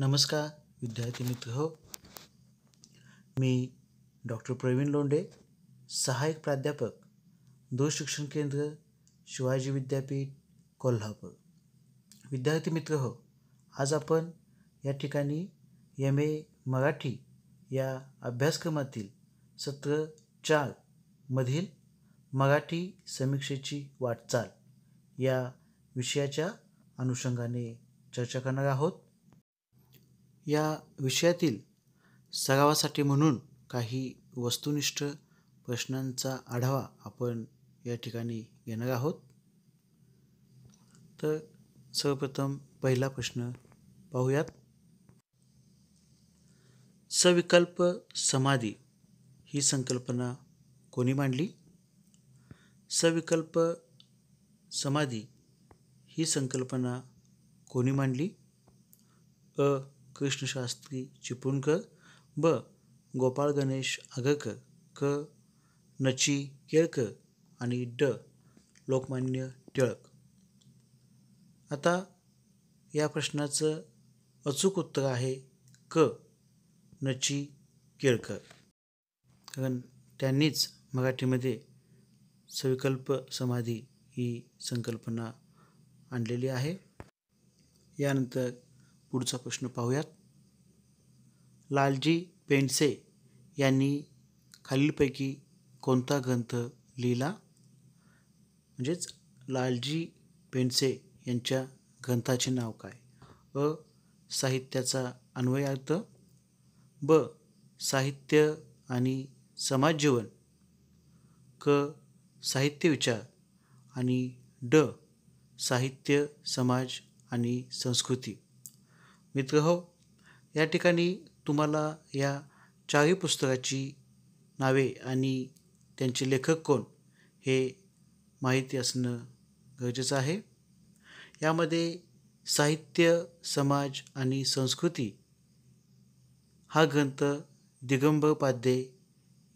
नमस्कार विद्यार्थी मित्र हो मी डॉक्टर प्रवीण लोंडे सहाय्यक प्राध्यापक दूर शिक्षण केंद्र शिवाजी विद्यापीठ कोल्हापूर विद्यार्थी मित्र हो आज आपण या ठिकाणी एम ए मराठी या अभ्यासक्रमातील सत्र चार मधील मराठी समीक्षेची वाटचाल या विषयाच्या अनुषंगाने चर्चा करणार आहोत या विषयातील सरावासाठी म्हणून काही वस्तुनिष्ठ प्रश्नांचा आढावा आपण या ठिकाणी घेणार आहोत तर सर्वप्रथम पहिला प्रश्न पाहूयात सविकल्प समाधी ही संकल्पना कोणी मांडली सविकल्प समाधी ही संकल्पना कोणी मांडली अ कृष्णशास्त्री चिपळूणकर ब गोपाळ गणेश आगरकर क नची केळकर आणि ड लोकमान्य टिळक आता या प्रश्नाचं अचूक उत्तर आहे क नची केळकर कारण त्यांनीच मराठीमध्ये सविकल्प समाधी ही संकल्पना आणलेली आहे यानंतर पुढचा प्रश्न पाहूयात लालजी पेंडसे यांनी खालीलपैकी कोणता ग्रंथ लिहिला म्हणजेच लालजी पेंडसे यांच्या ग्रंथाचे नाव काय अ साहित्याचा अन्वयार्थ ब साहित्य आणि समाजजीवन क साहित्य विचार आणि ड साहित्य समाज आणि संस्कृती मित्र हो या ठिकाणी तुम्हाला या चारही पुस्तकाची नावे आणि त्यांचे लेखक कोण हे माहिती असणं गरजेचं आहे यामध्ये साहित्य समाज आणि संस्कृती हा ग्रंथ दिगंबर पाध्ये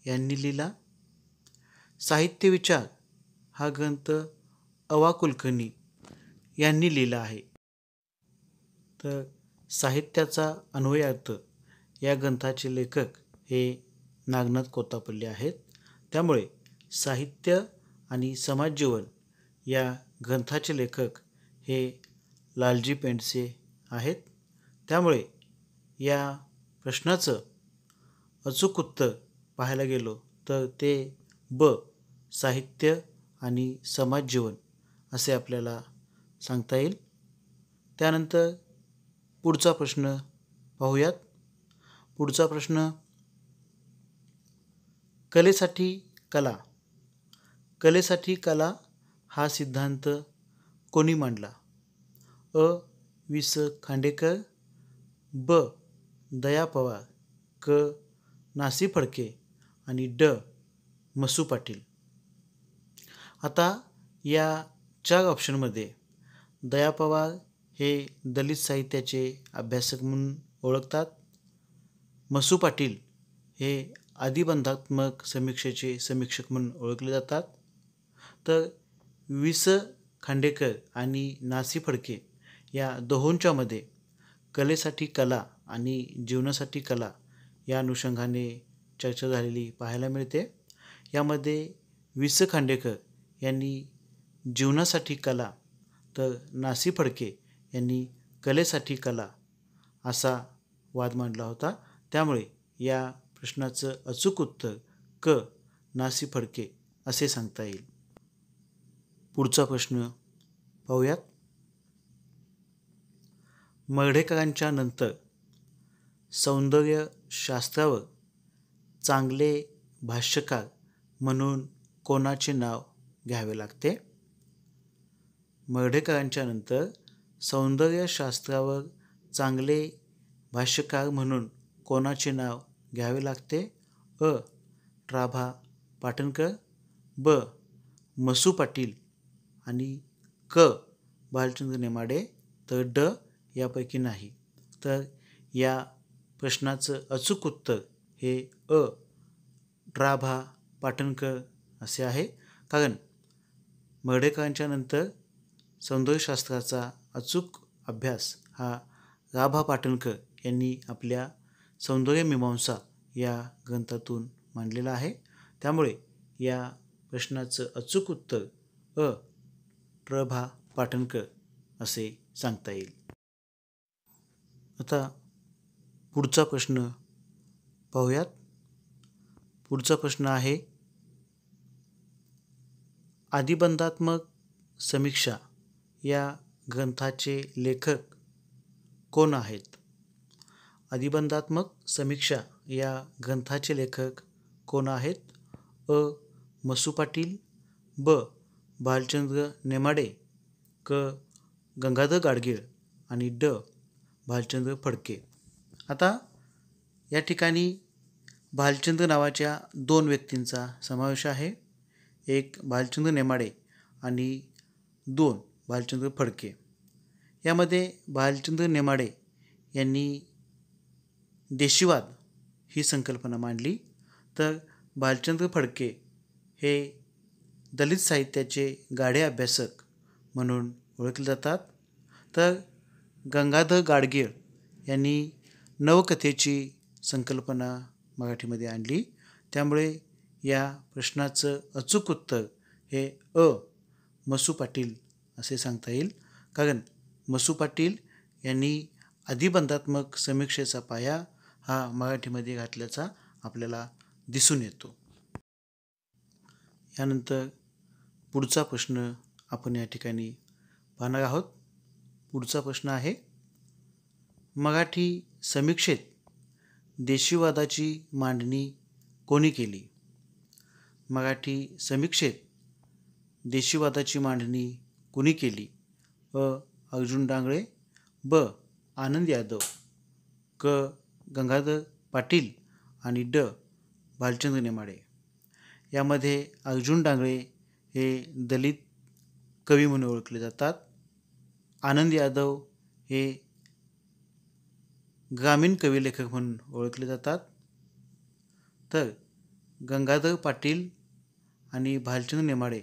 यांनी लिहिला साहित्य विचार हा ग्रंथ अवा कुलकर्णी यांनी लिहिला आहे तर साहित्याचा अन्वयार्थ या ग्रंथाचे लेखक हे नागनाथ कोतापल्ले आहेत त्यामुळे साहित्य आणि समाजजीवन या ग्रंथाचे लेखक हे लालजी पेंडसे आहेत त्यामुळे या प्रश्नाचं अचूक उत्तर पाहायला गेलो तर ते ब साहित्य आणि समाजजीवन असे आपल्याला सांगता येईल त्यानंतर पुढचा प्रश्न पाहूयात पुढचा प्रश्न कलेसाठी कला कलेसाठी कला हा सिद्धांत कोणी मांडला अ वि स खांडेकर ब दया पवार क नासी फडके आणि ड मसू पाटील आता या चार ऑप्शनमध्ये दया पवार हे दलित साहित्याचे अभ्यासक म्हणून ओळखतात मसू पाटील हे आदिबंधात्मक समीक्षेचे समीक्षक म्हणून ओळखले जातात तर वि स खांडेकर आणि नासी फडके या दोहोंच्यामध्ये कलेसाठी कला आणि जीवनासाठी कला या अनुषंगाने चर्चा झालेली पाहायला मिळते यामध्ये वि स खांडेकर यांनी जीवनासाठी कला तर नासी फडके यांनी कलेसाठी कला असा वाद मांडला होता त्यामुळे या प्रश्नाचं अचूक उत्तर क नासी फडके असे सांगता येईल पुढचा प्रश्न पाहूयात मर्ढेकरांच्या नंतर सौंदर्य शास्त्रावर चांगले भाष्यकार म्हणून कोणाचे नाव घ्यावे लागते मर्ढेकरांच्या नंतर सौंदर्यशास्त्रावर चांगले भाष्यकार म्हणून कोणाचे नाव घ्यावे लागते अ ट्राभा पाटणकर ब मसू पाटील आणि क बालचंद्र नेमाडे तर ड यापैकी नाही तर या प्रश्नाचं अचूक उत्तर हे अ ड्राभा पाटणकर असे आहे कारण मर्डेकरांच्या नंतर सौंदर्यशास्त्राचा अचूक अभ्यास हा गाभा पाटणकर यांनी आपल्या सौंदर्य मीमांसा या ग्रंथातून मांडलेला आहे त्यामुळे या प्रश्नाचं अचूक उत्तर अ प्रभा पाटणकर असे सांगता येईल आता पुढचा प्रश्न पाहूयात पुढचा प्रश्न आहे आदिबंधात्मक समीक्षा या ग्रंथाचे लेखक कोण आहेत अधिबंधात्मक समीक्षा या ग्रंथाचे लेखक कोण आहेत अ मसू पाटील ब भालचंद्र नेमाडे क गंगाधर गाडगीळ आणि ड भालचंद्र फडके आता या ठिकाणी भालचंद्र नावाच्या दोन व्यक्तींचा समावेश आहे एक भालचंद्र नेमाडे आणि दोन भालचंद्र फडके यामध्ये भालचंद्र नेमाडे यांनी देशीवाद ही संकल्पना मांडली तर भालचंद्र फडके हे दलित साहित्याचे गाढे अभ्यासक म्हणून ओळखले जातात तर गंगाधर गाडगीळ यांनी नवकथेची संकल्पना मराठीमध्ये आणली त्यामुळे या प्रश्नाचं अचूक उत्तर हे अ मसू पाटील असे सांगता येईल कारण मसू पाटील यांनी अधिबंधात्मक समीक्षेचा पाया हा मराठीमध्ये घातल्याचा आपल्याला दिसून येतो यानंतर पुढचा प्रश्न आपण या ठिकाणी पाहणार आहोत पुढचा प्रश्न आहे मराठी समीक्षेत देशीवादाची मांडणी कोणी केली मराठी समीक्षेत देशीवादाची मांडणी कोणी केली व अर्जुन डांगळे ब आनंद यादव क गंगाधर पाटील आणि ड भालचंद्र नेमाडे यामध्ये अर्जुन डांगळे हे दलित कवी म्हणून ओळखले जातात आनंद यादव हे ग्रामीण कवी लेखक म्हणून ओळखले जातात तर गंगाधर पाटील आणि भालचंद्र नेमाडे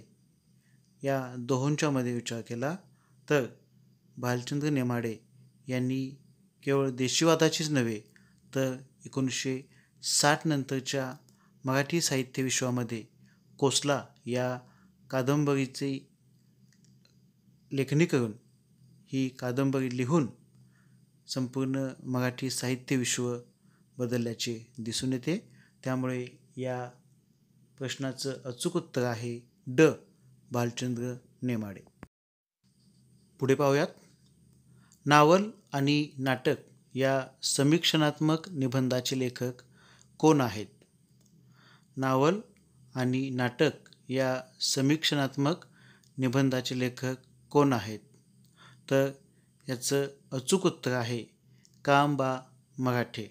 या दोहोंच्यामध्ये विचार केला तर भालचंद्र नेमाडे यांनी केवळ देशीवादाचीच नव्हे तर एकोणीसशे साठ नंतरच्या मराठी साहित्य विश्वामध्ये कोसला या कादंबरीचे लेखणी करून ही कादंबरी लिहून संपूर्ण मराठी साहित्य विश्व बदलल्याचे दिसून येते त्यामुळे या प्रश्नाचं अचूक उत्तर आहे ड भालचंद्र नेमाडे पुढे पाहूयात नावल आणि नाटक या समीक्षणात्मक निबंधाचे लेखक कोण आहेत नावल आणि नाटक या समीक्षणात्मक निबंधाचे लेखक कोण आहेत तर याचं अचूक उत्तर आहे कांबा मराठे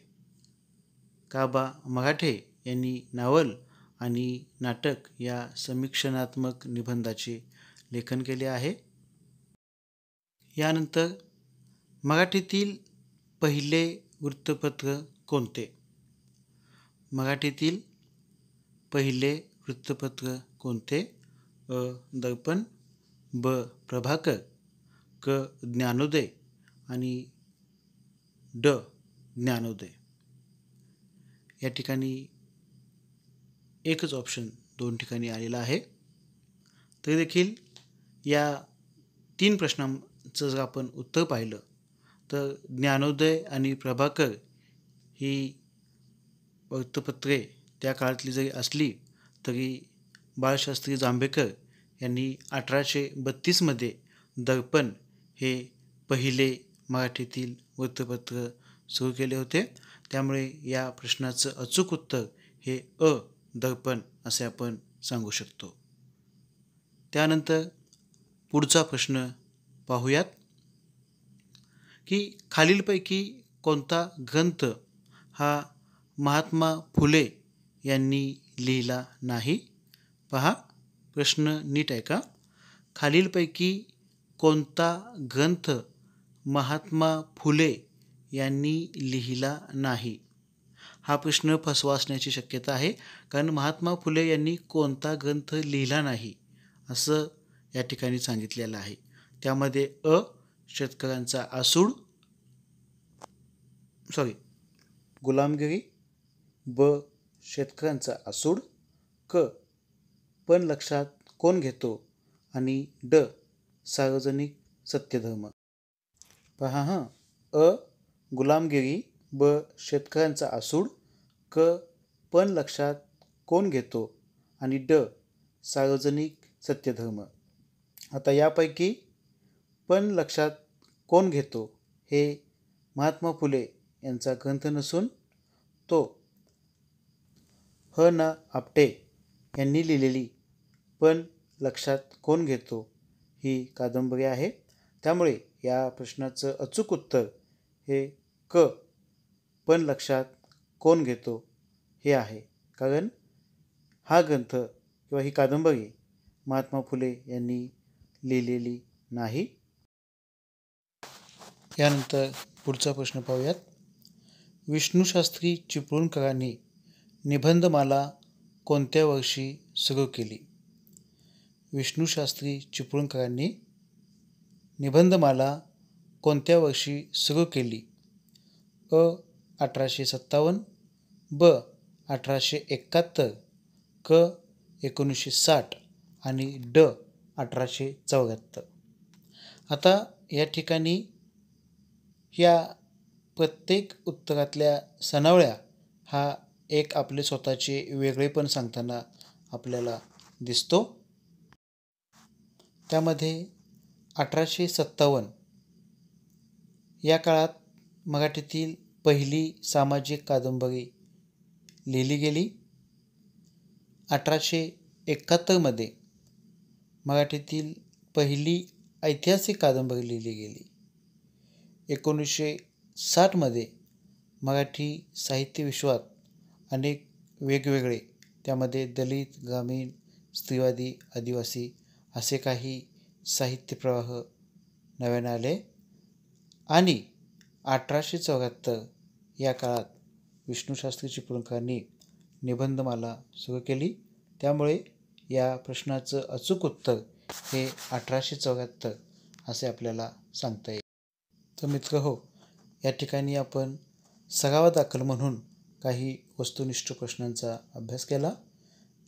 काबा मराठे यांनी नावल आणि नाटक या समीक्षणात्मक निबंधाचे लेखन केले आहे यानंतर मराठीतील पहिले वृत्तपत्र कोणते मराठीतील पहिले वृत्तपत्र कोणते अ दर्पण ब प्रभाकर क ज्ञानोदय आणि ड ज्ञानोदय या ठिकाणी एकच ऑप्शन दोन ठिकाणी आलेला आहे तरी देखील या तीन प्रश्नांचं जर आपण उत्तर पाहिलं तर ज्ञानोदय आणि प्रभाकर ही वृत्तपत्रे त्या काळातली जरी असली तरी बाळशास्त्री जांभेकर यांनी अठराशे बत्तीसमध्ये दर्पण हे पहिले मराठीतील वृत्तपत्र सुरू केले होते त्यामुळे या प्रश्नाचं अचूक उत्तर हे अ दर्पण असे आपण सांगू शकतो त्यानंतर पुढचा प्रश्न पाहूयात की खालीलपैकी कोणता ग्रंथ हा महात्मा फुले यांनी लिहिला नाही पहा प्रश्न नीट ऐका खालीलपैकी कोणता ग्रंथ महात्मा फुले यांनी लिहिला नाही हा प्रश्न फसवा असण्याची शक्यता आहे कारण महात्मा फुले यांनी कोणता ग्रंथ लिहिला नाही असं या ठिकाणी सांगितलेलं आहे त्यामध्ये अ शेतकऱ्यांचा आसूड सॉरी गुलामगिरी ब शेतकऱ्यांचा आसूड क पण लक्षात कोण घेतो आणि ड सार्वजनिक सत्यधर्म पहा हां अ गुलामगिरी ब शेतकऱ्यांचा आसूड क पण लक्षात कोण घेतो आणि ड सार्वजनिक सत्यधर्म आता यापैकी पण लक्षात कोण घेतो हे महात्मा फुले यांचा ग्रंथ नसून तो ह न आपटे यांनी लिहिलेली पण लक्षात कोण घेतो ही कादंबरी आहे त्यामुळे या प्रश्नाचं अचूक उत्तर हे क पण लक्षात कोण घेतो हे आहे कारण हा ग्रंथ किंवा ही कादंबरी महात्मा फुले यांनी लिहिलेली नाही यानंतर पुढचा प्रश्न पाहूयात विष्णूशास्त्री चिपळूणकरांनी निबंधमाला कोणत्या वर्षी सुरू केली विष्णूशास्त्री चिपळूणकरांनी निबंधमाला कोणत्या वर्षी सुरू केली अ अठराशे सत्तावन्न ब अठराशे एकाहत्तर क एकोणीसशे साठ आणि ड अठराशे चौऱ्याहत्तर आता या ठिकाणी या प्रत्येक उत्तरातल्या सणावळ्या हा एक आपले स्वतःचे वेगळेपण सांगताना आपल्याला दिसतो त्यामध्ये अठराशे सत्तावन्न या काळात मराठीतील पहिली सामाजिक कादंबरी लिहिली गेली अठराशे एकाहत्तरमध्ये मराठीतील पहिली ऐतिहासिक कादंबरी लिहिली गेली एकोणीसशे साठमध्ये मराठी साहित्य विश्वात अनेक वेगवेगळे त्यामध्ये दलित ग्रामीण स्त्रीवादी आदिवासी असे काही साहित्य प्रवाह नव्याने आले आणि अठराशे चौऱ्याहत्तर या काळात विष्णूशास्त्री चिपळूणकरांनी निबंधमाला सुरू केली त्यामुळे या प्रश्नाचं अचूक उत्तर हे अठराशे चौऱ्याहत्तर असे आपल्याला सांगता येईल तर मित्र हो या ठिकाणी आपण सरावा दाखल म्हणून काही वस्तुनिष्ठ प्रश्नांचा अभ्यास केला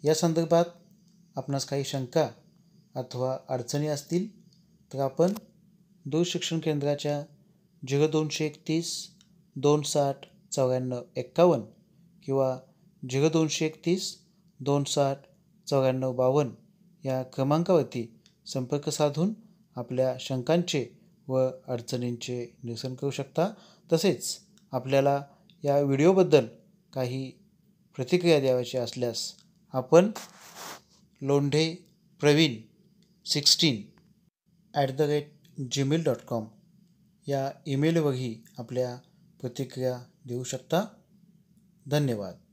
या संदर्भात आपणास काही शंका अथवा अडचणी असतील तर आपण दूर शिक्षण केंद्राच्या झिरो दोनशे एकतीस दोन साठ चौऱ्याण्णव एक्कावन्न किंवा झिरो दोनशे एकतीस दोन साठ चौऱ्याण्णव बावन्न या क्रमांकावरती संपर्क साधून आपल्या शंकांचे व अडचणींचे निरसन करू शकता तसेच आपल्याला या व्हिडिओबद्दल काही प्रतिक्रिया द्यावयाची असल्यास आपण Londhe Pravin sixteen at the rate Gmail dot com या ईमेलवरही आपल्या प्रतिक्रिया देऊ शकता धन्यवाद